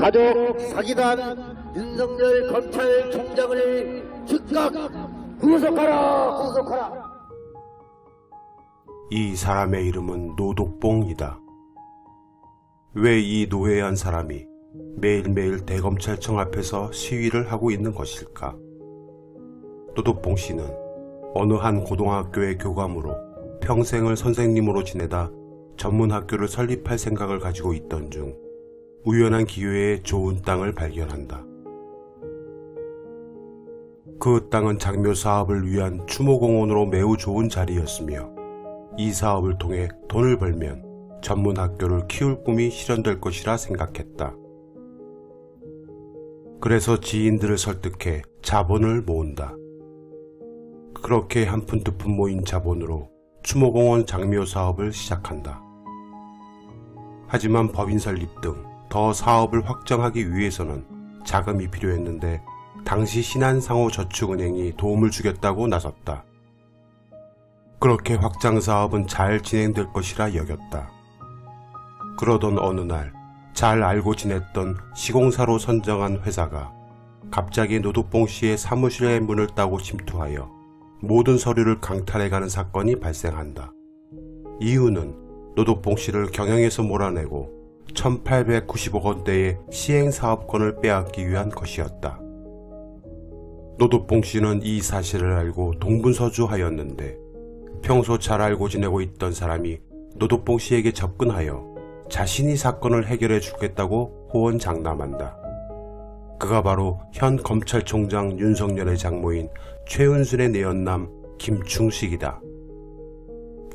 가족 사기단 윤석열 검찰총장을 즉각 구속하라 구속하라 이 사람의 이름은 노독봉이다. 왜 이 노회한 사람이 매일매일 대검찰청 앞에서 시위를 하고 있는 것일까? 노독봉 씨는 어느 한 고등학교의 교감으로 평생을 선생님으로 지내다 전문학교를 설립할 생각을 가지고 있던 중 우연한 기회에 좋은 땅을 발견한다. 그 땅은 장묘 사업을 위한 추모공원으로 매우 좋은 자리였으며 이 사업을 통해 돈을 벌면 전문 학교를 키울 꿈이 실현될 것이라 생각했다. 그래서 지인들을 설득해 자본을 모은다. 그렇게 한 푼 두 푼 모인 자본으로 추모공원 장묘 사업을 시작한다. 하지만 법인 설립 등더 사업을 확장하기 위해서는 자금이 필요했는데 당시 신한상호저축은행이 도움을 주겠다고 나섰다. 그렇게 확장 사업은 잘 진행될 것이라 여겼다. 그러던 어느 날 잘 알고 지냈던 시공사로 선정한 회사가 갑자기 노도봉 씨의 사무실에 문을 따고 침투하여 모든 서류를 강탈해가는 사건이 발생한다. 이유는 노도봉 씨를 경영에서 몰아내고 1 8 9 5억 원대의 시행사업권을 빼앗기 위한 것이었다. 노도봉 씨는 이 사실을 알고 동분서주하였는데 평소 잘 알고 지내고 있던 사람이 노도봉 씨에게 접근하여 자신이 사건을 해결해 주겠다고 호언장담한다. 그가 바로 현 검찰총장 윤석열의 장모인 최은순의 내연남 김충식이다.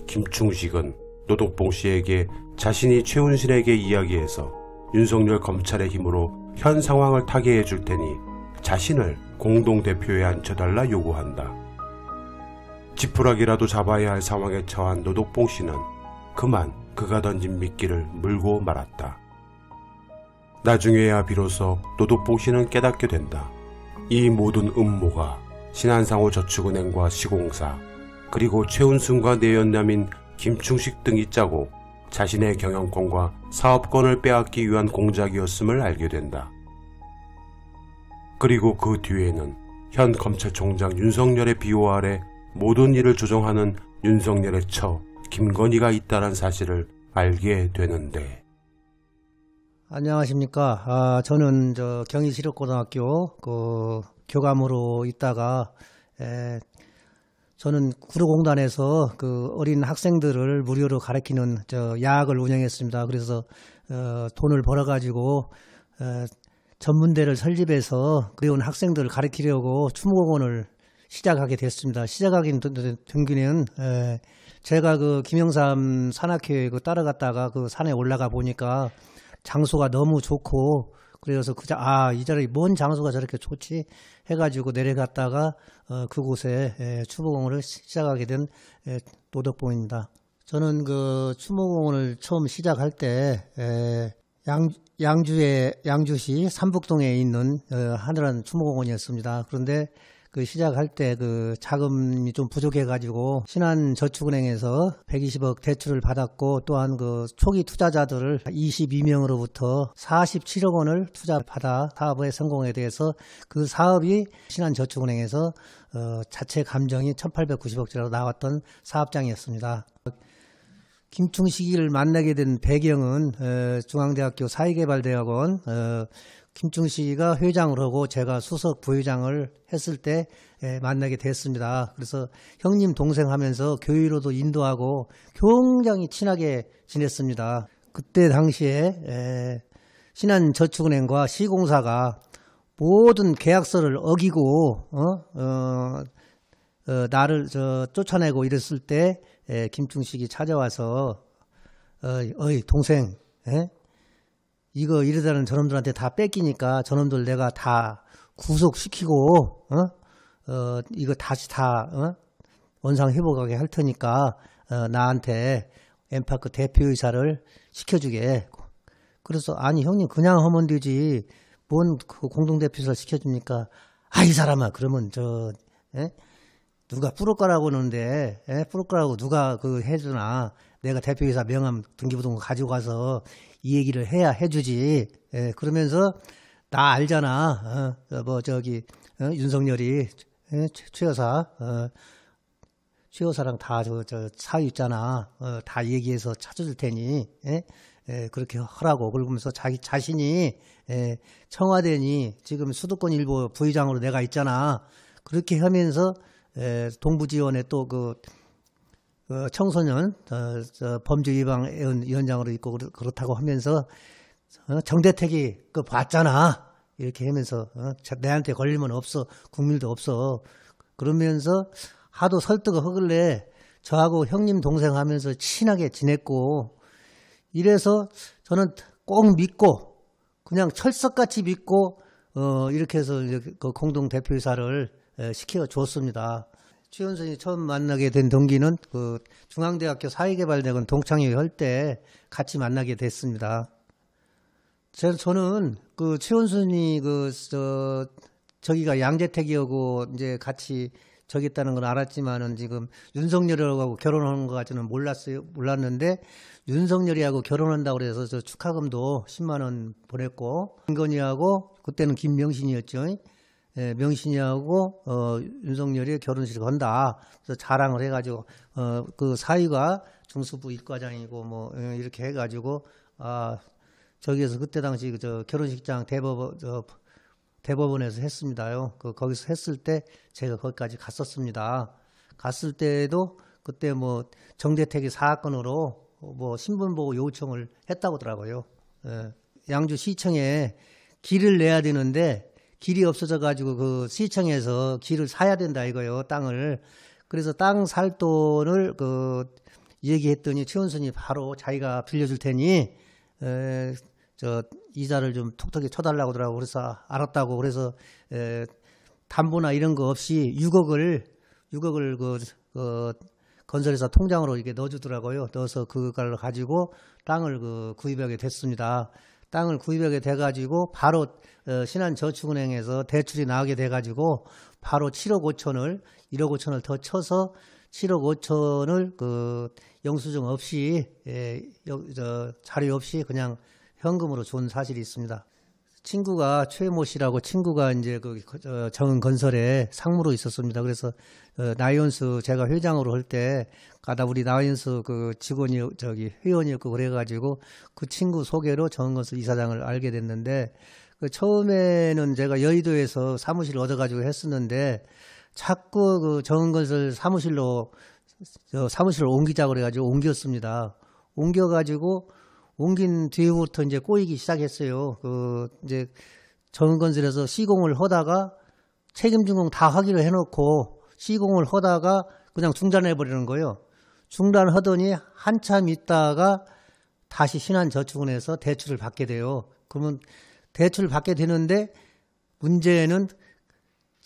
김충식은 노동봉 씨에게 자신이 최훈신에게 이야기해서 윤석열 검찰의 힘으로 현 상황을 타개해 줄 테니 자신을 공동대표에 앉혀달라 요구한다. 지푸라기라도 잡아야 할 상황에 처한 노독봉 씨는 그만 그가 던진 미끼를 물고 말았다. 나중에야 비로소 노독봉 씨는 깨닫게 된다. 이 모든 음모가 신한상호 저축은행과 시공사 그리고 최운순과 내연남인 김충식 등이 짜고 자신의 경영권과 사업권을 빼앗기 위한 공작이었음을 알게 된다. 그리고 그 뒤에는 현 검찰총장 윤석열의 비호 아래 모든 일을 조정하는 윤석열의 처 김건희가 있다란 사실을 알게 되는데 안녕하십니까. 아, 저는 저 경희시립고등학교 그 교감으로 있다가 에, 저는 구로공단에서 그 어린 학생들을 무료로 가르키는 저 야학을 운영했습니다. 그래서 어, 돈을 벌어가지고 어, 전문대를 설립해서 그리운 학생들을 가르키려고 추모공원을 시작하게 됐습니다. 시작하긴 등기는 에, 예, 제가 그 김영삼 산악회 에그 따라갔다가 그 산에 올라가 보니까 장소가 너무 좋고 그래서 그자 아이 자리 먼 장소가 저렇게 좋지 해가지고 내려갔다가 어, 그곳에 에, 예, 추모공원을 시작하게 된 에, 예, 노덕봉입니다. 저는 그 추모공원을 처음 시작할 때 에, 예, 양, 양주에 양주시 삼북동에 있는 어, 하늘한 추모공원이었습니다. 그런데 그 시작할 때 그 자금이 좀 부족해가지고 신한저축은행에서 120억 대출을 받았고 또한 그 초기 투자자들을 22명으로부터 47억 원을 투자 받아 사업의 성공에 대해서 그 사업이 신한저축은행에서 어 자체 감정이 1890억짜리로 나왔던 사업장이었습니다. 김충식이를 만나게 된 배경은 어, 중앙대학교 사회개발대학원 어, 김충 식이가 회장을 하고 제가 수석 부회장을 했을 때 예, 만나게 됐습니다. 그래서 형님 동생 하면서 교회로도 인도하고 굉장히 친하게 지냈습니다. 그때 당시에 예, 신한저축은행과 시공사가 모든 계약서를 어기고 어? 어, 어, 나를 저 쫓아내고 이랬을 때 예, 김충식이 찾아와서 어, 어이 동생 에? 이거 이러다는 저놈들한테 다 뺏기니까 저놈들 내가 다 구속시키고 어? 어 이거 다시 다 어? 원상 회복하게 할 테니까 어, 나한테 엠파크 대표이사를 시켜주게. 그래서 아니 형님 그냥 하면 되지 뭔그 공동대표이사 시켜줍니까? 아 이 사람아 그러면 저 에? 예? 누가 뿌로까라고 하는데 뿌로까라고 예? 누가 그 해주나 내가 대표이사 명함 등기부등 가지고 가서 이 얘기를 해야 해주지. 예, 그러면서 나 알잖아. 어, 어 뭐 저기 어, 윤석열이 예, 최 여사, 어, 최 여사랑 다저 저 사유 있잖아. 어, 다 얘기해서 찾아줄 테니 예? 예, 그렇게 하라고. 그러면서 자기 자신이 예, 청와대니 지금 수도권 일보 부의장으로 내가 있잖아. 그렇게 하면서 예, 동부지원에 또그 그 청소년 어, 저 범죄 예방 위원장으로 있고 그렇다고 하면서 어, 정대택이 그 봤잖아 이렇게 하면서 어, 내한테 걸리면 없어 국민도 없어 그러면서 하도 설득을 허글래 저하고 형님 동생 하면서 친하게 지냈고 이래서 저는 꼭 믿고 그냥 철석같이 믿고 어 이렇게 해서 이제 그 공동 대표이사를 시켜 줬습니다. 최원선이 처음 만나게 된 동기는 그 중앙대학교 사회개발대학원 동창회 할 때 같이 만나게 됐습니다. 제, 저는 그 최원순이 그저 저기가 양재택이었고 이제 같이 저기 있다는 걸 알았지만은 지금 윤석열하고 결혼하는 것까지는 몰랐어요 몰랐는데 윤석열이하고 결혼한다고 그래서 저 축하금도 10만 원 보냈고 김건희하고 그때는 김명신이었죠. 예, 명신이하고 어, 윤석열이 결혼식을 한다 그래서 자랑을 해가지고 어, 그 사위가 중수부 일과장이고 뭐 어, 이렇게 해가지고 아 저기에서 그때 당시 그저 결혼식장 대법 저, 대법원에서 했습니다요. 그 거기서 했을 때 제가 거기까지 갔었습니다. 갔을 때도 에 그때 뭐 정대택이 사건으로 뭐 신분 보고 요청을 했다고 하더라고요. 예, 양주 시청에 길을 내야 되는데 길이 없어져 가지고 그 시청에서 길을 사야 된다 이거요 땅을 그래서 땅 살 돈을 그 얘기했더니 최원순이 바로 자기가 빌려줄 테니 에, 저 이자를 좀 톡톡히 쳐달라고 하더라고 그래서 알았다고 그래서 에, 담보나 이런 거 없이 6억을 6억을 그, 그 건설회사 통장으로 이게 렇 넣어주더라고요 넣어서 그걸 가지고 땅을 그 구입하게 됐습니다. 땅을 구입하게 돼가지고 바로 어, 신한저축은행에서 대출이 나오게 돼가지고 바로 7억 5천을 1억 5천을 더 쳐서 7억 5천을 그 영수증 없이 예, 저 자료 없이 그냥 현금으로 준 사실이 있습니다. 친구가 최모 씨라고 친구가 이제 그 정은 건설에 상무로 있었습니다. 그래서 어, 나이온스 제가 회장으로 할 때 가다 우리 나이온스 그 직원이 저기 회원이었고 그래가지고 그 친구 소개로 정은 건설 이사장을 알게 됐는데 그 처음에는 제가 여의도에서 사무실 을 얻어가지고 했었는데 자꾸 그 정은 건설 사무실로 저 사무실을 옮기자 그래가지고 옮겼습니다. 옮겨가지고 옮긴 뒤부터 이제 꼬이기 시작했어요. 그 이제 정건설에서 은 시공을 하다가 책임준공 다 하기로 해놓고 시공을 하다가 그냥 중단해버리는 거예요. 중단하더니 한참 있다가 다시 신한저축원에서 대출을 받게 돼요. 그러면 대출을 받게 되는데 문제는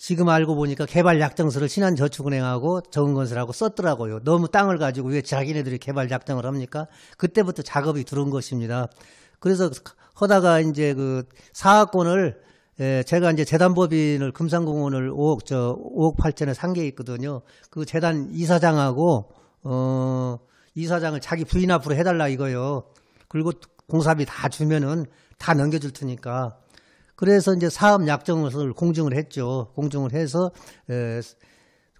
지금 알고 보니까 개발 약정서를 신한저축은행하고 적은건설하고 썼더라고요. 너무 땅을 가지고 왜 자기네들이 개발 약정을 합니까? 그때부터 작업이 들어온 것입니다. 그래서 허다가 이제 그 사학권을 예, 제가 이제 재단법인을 금산공원을 5억 저 5억 8천에 산 게 있거든요. 그 재단 이사장하고 어 이사장을 자기 부인 앞으로 해달라 이거요. 그리고 공사비 다 주면은 다 넘겨줄 테니까 그래서 이제 사업 약정을 공증을 했죠. 공증을 해서 에,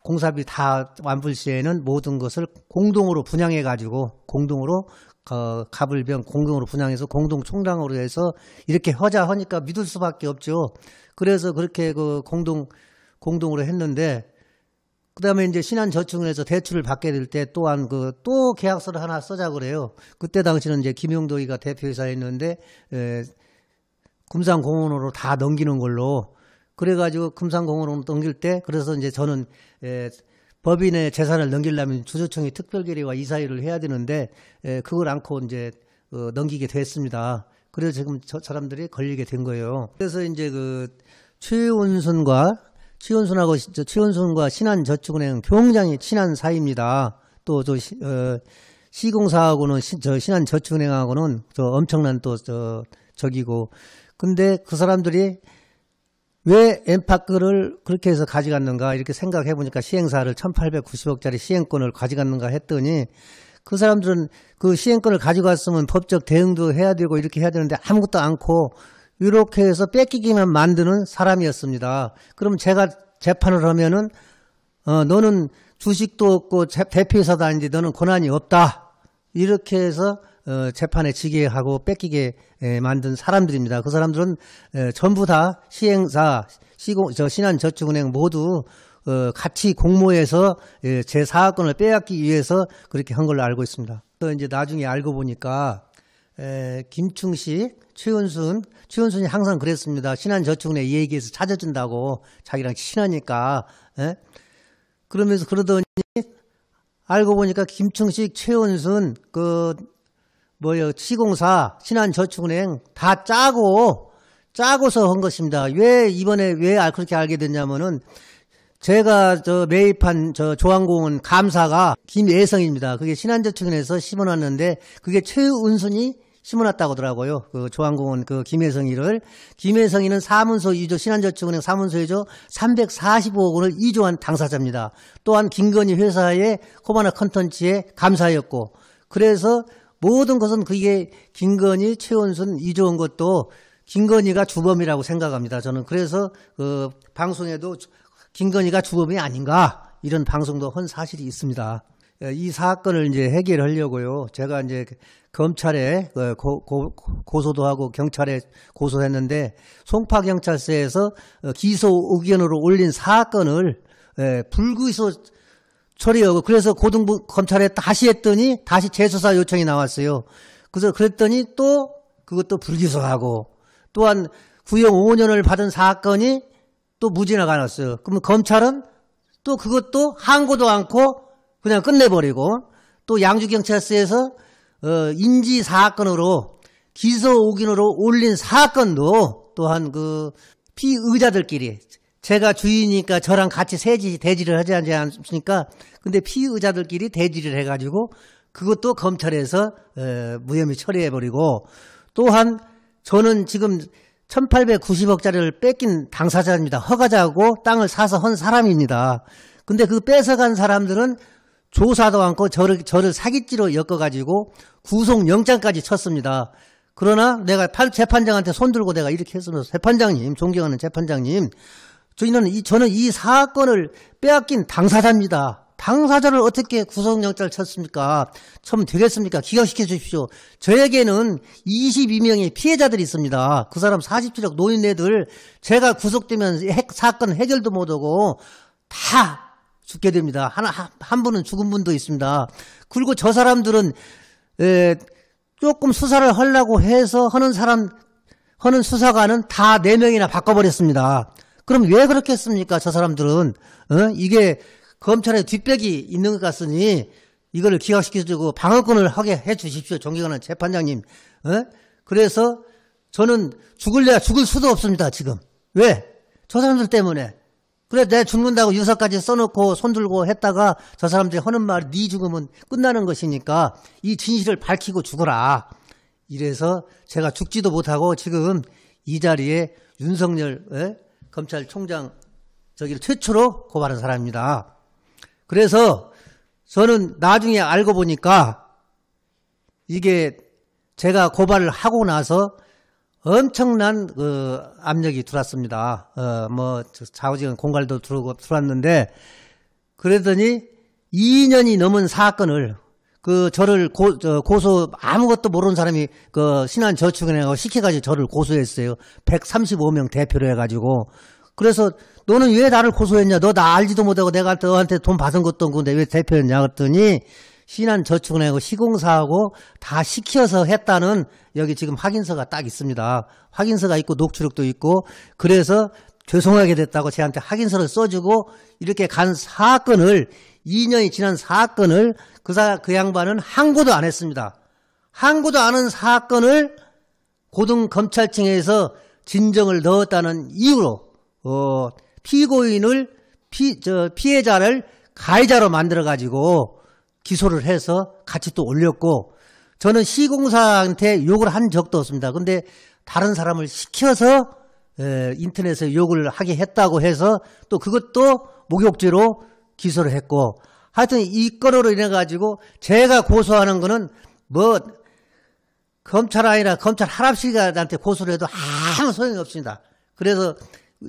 공사비 다 완불 시에는 모든 것을 공동으로 분양해 가지고 공동으로 어, 가불병 공동으로 분양해서 공동 총장으로 해서 이렇게 허자하니까 믿을 수밖에 없죠. 그래서 그렇게 그 공동 공동으로 했는데 그다음에 이제 신한저축은에서 대출을 받게 될 때 또한 그 또 계약서를 하나 써자 그래요. 그때 당시는 이제 김용도이가 대표이사였는데 에, 금산공원으로 다 넘기는 걸로 그래가지고 금산공원으로 넘길 때 그래서 이제 저는 에, 법인의 재산을 넘기려면 주주총회 특별결의와 이사회를 해야 되는데 에, 그걸 안고 이제 어, 넘기게 됐습니다. 그래서 지금 저 사람들이 걸리게 된 거예요. 그래서 이제 그 최은순과 최은순하고 최은순과 신한저축은행 굉장히 친한 사이입니다. 또저 어, 시공사하고는 시, 저 신한저축은행하고는 저 엄청난 또저 저기고 근데 그 사람들이 왜 엠파크를 그렇게 해서 가져갔는가 이렇게 생각해 보니까 시행사를 1890억짜리 시행권을 가져갔는가 했더니 그 사람들은 그 시행권을 가져갔으면 법적 대응도 해야 되고 이렇게 해야 되는데 아무것도 않고 이렇게 해서 뺏기기만 만드는 사람이었습니다. 그럼 제가 재판을 하면은 어 너는 주식도 없고 대표이사도 아닌데 너는 권한이 없다. 이렇게 해서 어, 재판에 지게 하고 뺏기게 에, 만든 사람들입니다. 그 사람들은 에, 전부 다 시행사, 시공, 저 신한저축은행 모두 어, 같이 공모해서 예, 제 사업권을 빼앗기 위해서 그렇게 한 걸로 알고 있습니다. 또 이제 나중에 알고 보니까 에, 김충식, 최은순, 최은순이 항상 그랬습니다. 신한저축은행 얘기해서 찾아준다고 자기랑 친하니까. 에? 그러면서 그러더니 알고 보니까 김충식, 최은순 그 뭐요 시공사 신한저축은행 다 짜고 짜고서 한 것입니다. 왜 이번에 왜 그렇게 알게 됐냐면은 제가 저 매입한 저 조항공은 감사가 김예성입니다. 그게 신한저축은에서 행 심어놨는데 그게 최은순이 심어놨다고 하더라고요. 그 조항공은 그 김혜성이를 김혜성이는 사문서 2조 신한저축은행 사문서 2조 345억 원을 2조한 당사자입니다. 또한 김건희 회사의 코바나 컨텐츠의 감사였고 그래서 모든 것은 그게 김건희, 최원순, 이조은 것도 김건희가 주범이라고 생각합니다. 저는 그래서 그 방송에도 김건희가 주범이 아닌가 이런 방송도 한 사실이 있습니다. 예, 이 사건을 이제 해결하려고요. 제가 이제 검찰에 그 고, 고, 고소도 하고 경찰에 고소했는데 송파 경찰서에서 기소 의견으로 올린 사건을 예, 불구소 처리하고 그래서 고등부 검찰에 다시 했더니 다시 재수사 요청이 나왔어요. 그래서 그랬더니 또 그것도 불기소하고 또한 구형 5년을 받은 사건이 또무진화가났어요 그러면 검찰은 또 그것도 항고도 않고 그냥 끝내버리고 또 양주경찰서에서 어, 인지 사건으로 기소 오긴으로 올린 사건도 또한 그 피의자들끼리 제가 주인이니까 저랑 같이 세지 대지를 네 하지 않습니까? 근데 피의자들끼리 대지를 해가지고 그것도 검찰에서 에, 무혐의 처리해버리고 또한 저는 지금 1890억짜리를 뺏긴 당사자입니다. 허가자고 땅을 사서 헌 사람입니다. 근데 그 뺏어간 사람들은 조사도 않고 저를, 저를 사기지로 엮어가지고 구속영장까지 쳤습니다. 그러나 내가 재판장한테 손들고 내가 이렇게 했으면 재판장님, 존경하는 재판장님, 저희는 이, 저는 이 사건을 빼앗긴 당사자입니다. 당사자를 어떻게 구속영장을 쳤습니까? 처음 되겠습니까? 기각시켜 주십시오. 저에게는 22명의 피해자들이 있습니다. 그 사람 40주력 노인 네들 제가 구속되면 핵, 사건 해결도 못하고 다 죽게 됩니다. 하나 한 분은 죽은 분도 있습니다. 그리고 저 사람들은 에, 조금 수사를 하려고 해서 하는 사람 하는 수사관은 다 4명이나 바꿔버렸습니다. 그럼 왜 그렇게 했습니까? 저 사람들은 어? 이게 검찰에 뒷백이 있는 것 같으니 이거를 기각시켜주고 방어권을 하게 해 주십시오. 존경하는 재판장님. 어? 그래서 저는 죽을래야 죽을 수도 없습니다. 지금. 왜? 저 사람들 때문에. 그래 내 죽는다고 유서까지 써놓고 손들고 했다가 저 사람들이 하는 말이네 죽음은 끝나는 것이니까 이 진실을 밝히고 죽어라. 이래서 제가 죽지도 못하고 지금 이 자리에 윤석열 에? 어? 검찰총장 저기를 최초로 고발한 사람입니다. 그래서 저는 나중에 알고 보니까 이게 제가 고발을 하고 나서 엄청난 그 압력이 들어왔습니다. 어, 뭐 좌우지간 공갈도 들어오고 들어왔는데 그랬더니 2년이 넘은 사건을 그 저를 고, 소 아무것도 모르는 사람이 그 신한저축은행하고 시켜가지고 저를 고소했어요. 135명 대표로 해가지고 그래서 너는 왜 나를 고소했냐? 너 나 알지도 못하고 내가 너한테 돈 받은 것도 없고 데왜대표였냐 그랬더니 신한저축은행하고 그 시공사하고 다 시켜서 했다는 여기 지금 확인서가 딱 있습니다. 확인서가 있고 녹취록도 있고 그래서 죄송하게 됐다고 제한테 확인서를 써주고 이렇게 간 사건을 2년이 지난 사건을 그, 사, 그 양반은 항고도 안 했습니다. 항고도 안 한 사건을 고등검찰청에서 진정을 넣었다는 이유로 어, 피고인을 피, 저, 피해자를 가해자로 만들어 가지고 기소를 해서 같이 또 올렸고 저는 시공사한테 욕을 한 적도 없습니다. 근데 다른 사람을 시켜서 에, 인터넷에 욕을 하게 했다고 해서 또 그것도 목욕죄로 기소를 했고 하여튼 이 건으로 인해 가지고 제가 고소하는 거는 뭐 검찰 아니라 검찰 하랍실한테 고소를 해도 아무 소용이 없습니다. 그래서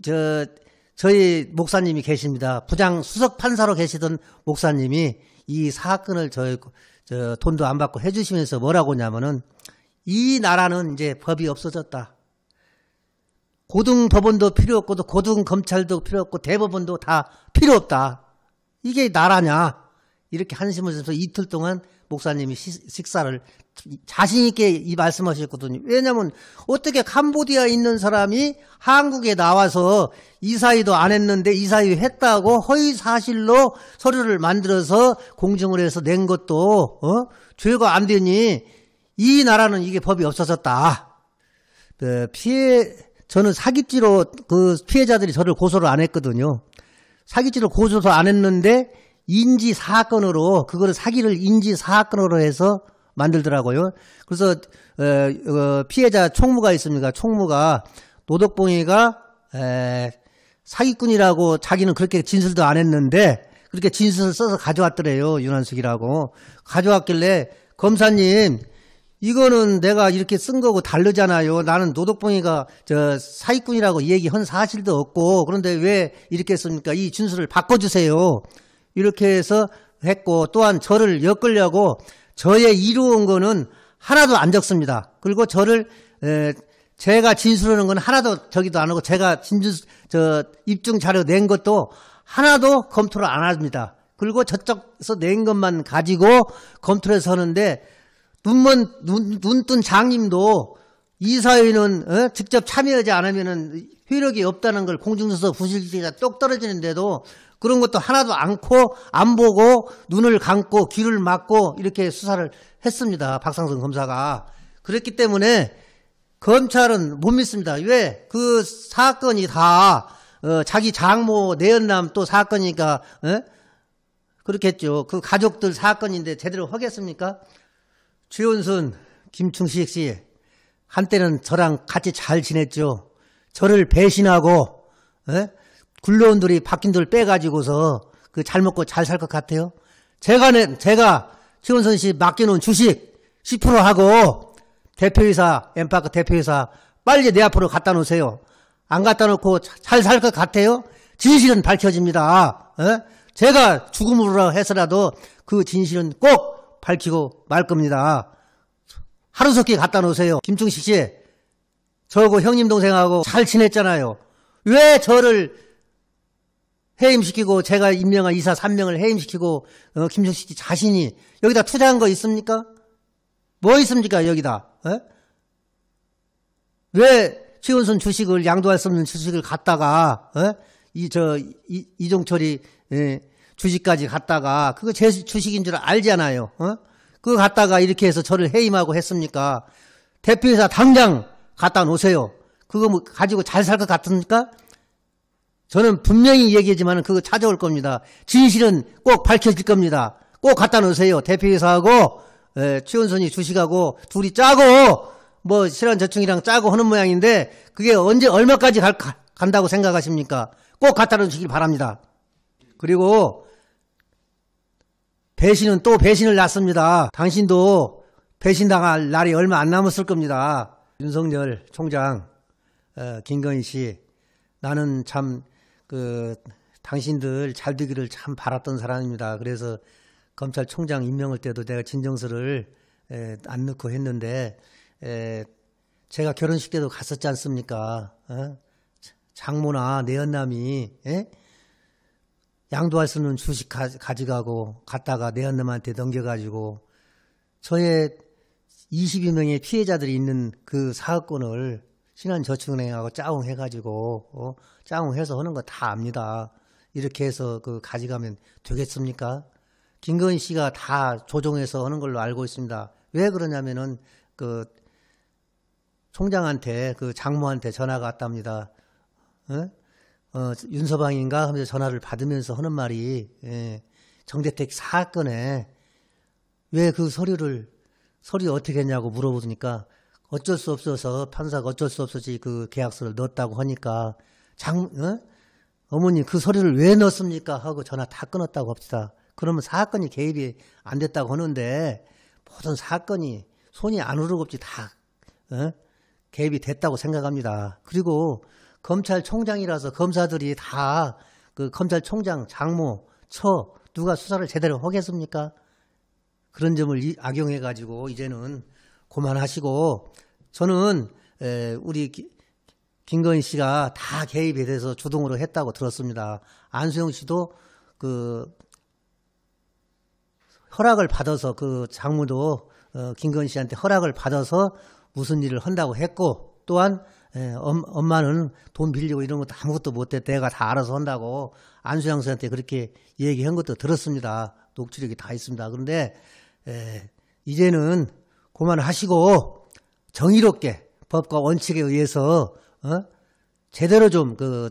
저 저희 목사님이 계십니다. 부장 수석 판사로 계시던 목사님이 이 사건을 저희 저 돈도 안 받고 해주시면서 뭐라고 하냐면은 이 나라는 이제 법이 없어졌다. 고등 법원도 필요 없고 도 고등 검찰도 필요 없고 대법원도 다 필요 없다. 이게 나라냐? 이렇게 한심을 주면서 이틀 동안 목사님이 시, 식사를 자신 있게 이 말씀하셨거든요. 왜냐하면 어떻게 캄보디아에 있는 사람이 한국에 나와서 이사회도 안 했는데 이사회 했다고 허위 사실로 서류를 만들어서 공증을 해서 낸 것도 어? 죄가 안 되니 이 나라는 이게 법이 없어졌다. 그 피해 저는 사기죄로 그 피해자들이 저를 고소를 안 했거든요. 사기죄로 고소도 안 했는데 인지 사건으로 그거를 사기를 인지 사건으로 해서 만들더라고요. 그래서 어, 피해자 총무가 있습니다. 총무가 노덕봉이가 사기꾼이라고 자기는 그렇게 진술도 안 했는데 그렇게 진술을 써서 가져왔더래요. 윤한숙이라고 가져왔길래 검사님 이거는 내가 이렇게 쓴 거고 다르잖아요. 나는 노덕봉이가 저 사기꾼이라고 얘기한 사실도 없고 그런데 왜 이렇게 했습니까? 이 진술을 바꿔주세요. 이렇게 해서 했고 또한 저를 엮으려고 저의 이루은 거는 하나도 안 적습니다. 그리고 저를 에, 제가 진술하는 건 하나도 저기도 안 하고 제가 진술저 입증 자료 낸 것도 하나도 검토를 안 합니다. 그리고 저쪽에서 낸 것만 가지고 검토를 해서 는데 눈먼 눈뜬 장님도 이 사회는 어? 직접 참여하지 않으면은 효력이 없다는 걸 공중에서 부실지가 똑 떨어지는데도 그런 것도 하나도 않고 안 보고 눈을 감고 귀를 막고 이렇게 수사를 했습니다. 박상선 검사가. 그랬기 때문에 검찰은 못 믿습니다. 왜? 그 사건이 다 어, 자기 장모 내연남 또 사건이니까 에? 어? 그렇겠죠. 그 가족들 사건인데 제대로 하겠습니까? 최원순, 김충식 씨 한때는 저랑 같이 잘 지냈죠. 저를 배신하고 에? 어? 굴려온들이 바뀐 돌 빼가지고서 그 잘 먹고 잘 살 것 같아요. 제가, 낸, 제가 최원선 씨 맡겨놓은 주식 10% 하고 대표이사, 엠파크 대표이사 빨리 내 앞으로 갖다 놓으세요. 안 갖다 놓고 잘 살 것 같아요? 진실은 밝혀집니다. 에? 어? 제가 죽음으로 해서라도 그 진실은 꼭 밝히고 말 겁니다. 하루속히 갖다 놓으세요. 김중식 씨, 저하고 형님 동생하고 잘 지냈잖아요. 왜 저를 해임시키고 제가 임명한 이사 3명을 해임시키고 어, 김종식 씨 자신이 여기다 투자한 거 있습니까? 뭐 있습니까 여기다? 에? 예? 왜 최원순 주식을 양도할 수 없는 주식을 갖다가 예? 이저 이종철이 예, 주식까지 갔다가 그거 제 주식인 줄 알잖아요. 어? 그거 갔다가 이렇게 해서 저를 해임하고 했습니까? 대표이사 당장 갖다 놓으세요. 그거 뭐 가지고 잘 살 것 같습니까? 저는 분명히 얘기하지만 그거 찾아올 겁니다. 진실은 꼭 밝혀질 겁니다. 꼭 갖다 놓으세요. 대표이사하고 예, 최원선이 주식하고 둘이 짜고 뭐신한저충이랑 짜고 하는 모양인데 그게 언제 얼마까지 갈, 간다고 생각하십니까? 꼭 갖다 놓으시길 바랍니다. 그리고 배신은 또 배신을 났습니다 당신도 배신당할 날이 얼마 안 남았을 겁니다. 윤석열 총장, 어, 김건희 씨, 나는 참그 당신들 잘 되기를 참 바랐던 사람입니다. 그래서 검찰총장 임명할 때도 내가 진정서를 에, 안 넣고 했는데 에, 제가 결혼식 때도 갔었지 않습니까? 어? 장모나 내연남이 에? 예? 양도할 수는 주식 가, 가져가고 갔다가 내연남한테 넘겨가지고 저의 22명의 피해자들이 있는 그 사업권을 신한저축은행하고 짜웅 해가지고 어, 짜웅 해서 하는 거 다 압니다. 이렇게 해서 그 가져가면 되겠습니까? 김건희 씨가 다 조정해서 하는 걸로 알고 있습니다. 왜 그러냐면은 그 총장한테 그 장모한테 전화가 왔답니다. 어? 어 윤서방인가 하면서 전화를 받으면서 하는 말이 예, 정대택 사건에 왜 그 서류를 서류 어떻게 했냐고 물어보니까 어쩔 수 없어서 판사가 어쩔 수 없어지 그 계약서를 넣었다고 하니까 장 어? 머니그 서류를 왜 넣었습니까 하고 전화 다 끊었다고 합시다. 그러면 사건이 개입이 안 됐다고 하는데 모든 사건이 손이 안 오르고 없지 다 어? 개입이 됐다고 생각합니다. 그리고 검찰총장이라서 검사들이 다 그 검찰총장, 장모, 처 누가 수사를 제대로 하겠습니까? 그런 점을 악용해 가지고 이제는 고만하시고 저는 에, 우리 김건희 씨가 다 개입에 대해서 주동으로 했다고 들었습니다. 안수영 씨도 그 허락을 받아서 그 장무도 어, 김건희 씨한테 허락을 받아서 무슨 일을 한다고 했고 또한 엄마는 돈 빌리고 이런 것도 아무것도 못해 내가 다 알아서 한다고 안수영 씨한테 그렇게 얘기한 것도 들었습니다. 녹취력이다 있습니다. 그런데 이제는 그만하시고 정의롭게 법과 원칙에 의해서 어? 제대로 좀 그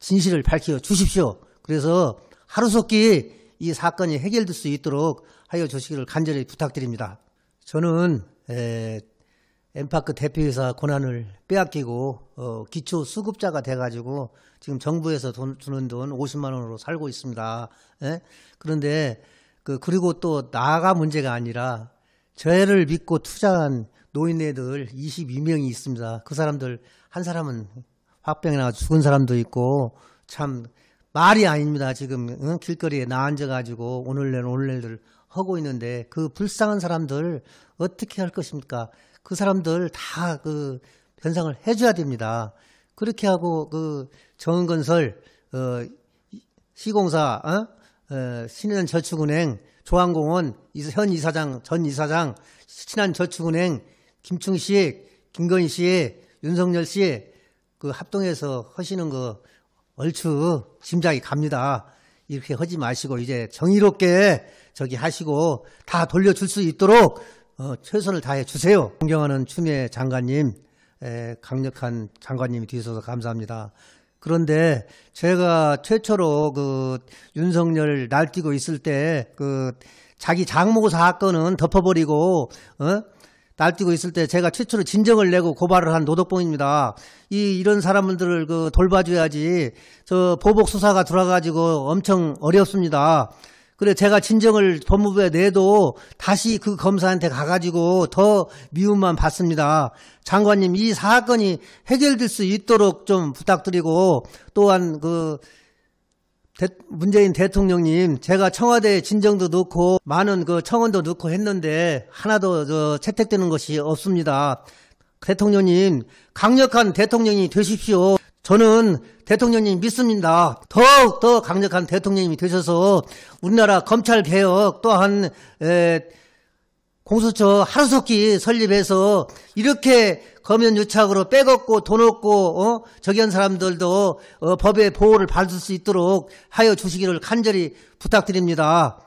진실을 밝혀 주십시오. 그래서 하루속히 이 사건이 해결될 수 있도록 하여 주시기를 간절히 부탁드립니다. 저는 에, 엠파크 대표이사 권한을 빼앗기고 어, 기초 수급자가 돼가지고 지금 정부에서 돈, 주는 돈 50만 원으로 살고 있습니다. 에? 그런데 그 그리고 또 나가 문제가 아니라 저해를 믿고 투자한 노인네들 22명이 있습니다. 그 사람들 한 사람은 화병이 나가 죽은 사람도 있고 참 말이 아닙니다. 지금 응? 길거리에 나앉아가지고 오늘날 오늘날들 하고 있는데 그 불쌍한 사람들 어떻게 할 것입니까? 그 사람들 다 그 변상을 해줘야 됩니다. 그렇게 하고 그 정은건설 어, 시공사 어? 어, 신현저축은행 조항공은현 이사장 전 이사장 친한 저축은행 김충식 김건희씨 윤석열씨 그 합동해서 하시는 거 얼추 짐작이 갑니다. 이렇게 하지 마시고 이제 정의롭게 저기 하시고 다 돌려줄 수 있도록 어, 최선을 다해 주세요. 존경하는 추미애 장관님, 에, 강력한 장관님이 뒤서서 감사합니다. 그런데 제가 최초로 그 윤석열 날뛰고 있을 때 그 자기 장모 사건은 덮어버리고 어? 날뛰고 있을 때 제가 최초로 진정을 내고 고발을 한 노덕봉입니다. 이 이런 사람들을 그 돌봐줘야지 저 보복 수사가 들어가지고 엄청 어렵습니다. 그래 제가 진정을 법무부에 내도 다시 그 검사한테 가가지고 더 미움만 받습니다. 장관님 이 사건이 해결될 수 있도록 좀 부탁드리고 또한 그 문재인 대통령님 제가 청와대 에 진정도 넣고 많은 그 청원도 넣고 했는데 하나도 저 채택되는 것이 없습니다. 대통령님 강력한 대통령이 되십시오. 저는 대통령님 믿습니다. 더욱더 강력한 대통령님이 되셔서 우리나라 검찰 개혁 또한 에, 공수처 하루속히 설립해서 이렇게 검연 유착으로 빼걷고 돈 얻고 어? 저기한 사람들도 어, 법의 보호를 받을 수 있도록 하여 주시기를 간절히 부탁드립니다.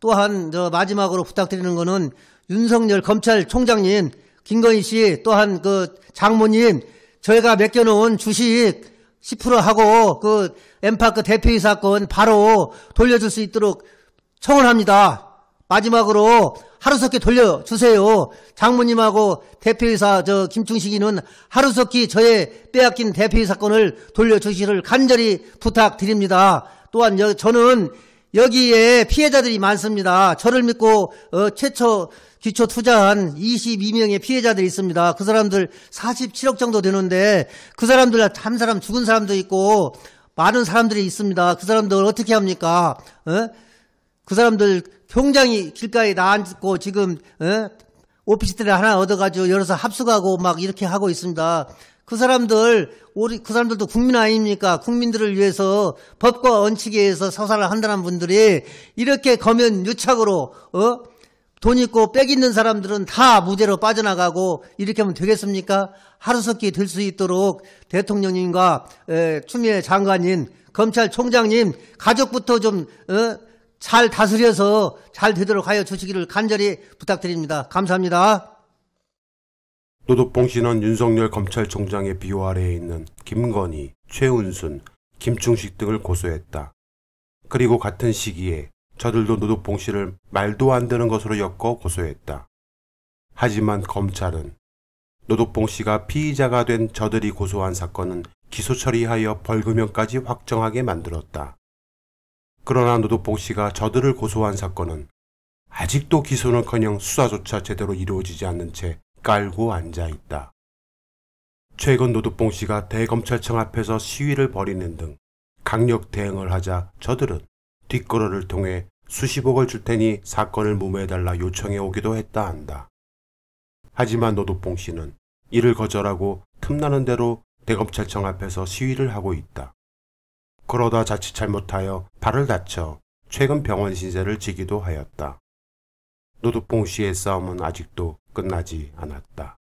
또한 마지막으로 부탁드리는 것은 윤석열 검찰총장님, 김건희 씨 또한 그 장모님 저희가 맡겨놓은 주식 10% 하고 그 엠파크 대표이 사건 바로 돌려줄 수 있도록 청을 합니다. 마지막으로 하루속히 돌려주세요. 장모님하고 대표이사 저 김충식이는 하루속히 저의 빼앗긴 대표이 사건을 돌려주시를 간절히 부탁드립니다. 또한 저는 여기에 피해자들이 많습니다. 저를 믿고 어, 최초 기초 투자한 22명의 피해자들이 있습니다. 그 사람들 47억 정도 되는데 그 사람들 한 사람 죽은 사람도 있고 많은 사람들이 있습니다. 그 사람들 어떻게 합니까? 에? 어? 그 사람들 굉장히 길가에 나앉고 지금 에? 어? 오피스텔 하나 얻어가지고 열어서 합숙하고 막 이렇게 하고 있습니다. 그 사람들 우리 그 사람들도 국민 아닙니까? 국민들을 위해서 법과 원칙에 의해서 서사를 한다는 분들이 이렇게 검연 유착으로 어? 돈 있고 빽 있는 사람들은 다 무죄로 빠져나가고 이렇게 하면 되겠습니까? 하루속히 들수 있도록 대통령님과 추미애 장관님, 검찰총장님 가족부터 좀잘 어, 다스려서 잘 되도록 하여 주시기를 간절히 부탁드립니다. 감사합니다. 노독봉 씨는 윤석열 검찰총장의 비호 아래에 있는 김건희, 최은순, 김충식 등을 고소했다. 그리고 같은 시기에 저들도 노독봉 씨를 말도 안 되는 것으로 엮어 고소했다. 하지만 검찰은 노독봉 씨가 피의자가 된 저들이 고소한 사건은 기소 처리하여 벌금형까지 확정하게 만들었다. 그러나 노독봉 씨가 저들을 고소한 사건은 아직도 기소는커녕 수사조차 제대로 이루어지지 않는 채 깔고 앉아 있다. 최근 노독봉 씨가 대검찰청 앞에서 시위를 벌이는 등 강력 대응을 하자 저들은 뒷거래를 통해 수십억을 줄 테니 사건을 무마해달라 요청해 오기도 했다 한다. 하지만 노도봉 씨는 이를 거절하고 틈나는 대로 대검찰청 앞에서 시위를 하고 있다. 그러다 자칫 잘못하여 발을 다쳐 최근 병원 신세를 지기도 하였다. 노도봉 씨의 싸움은 아직도 끝나지 않았다.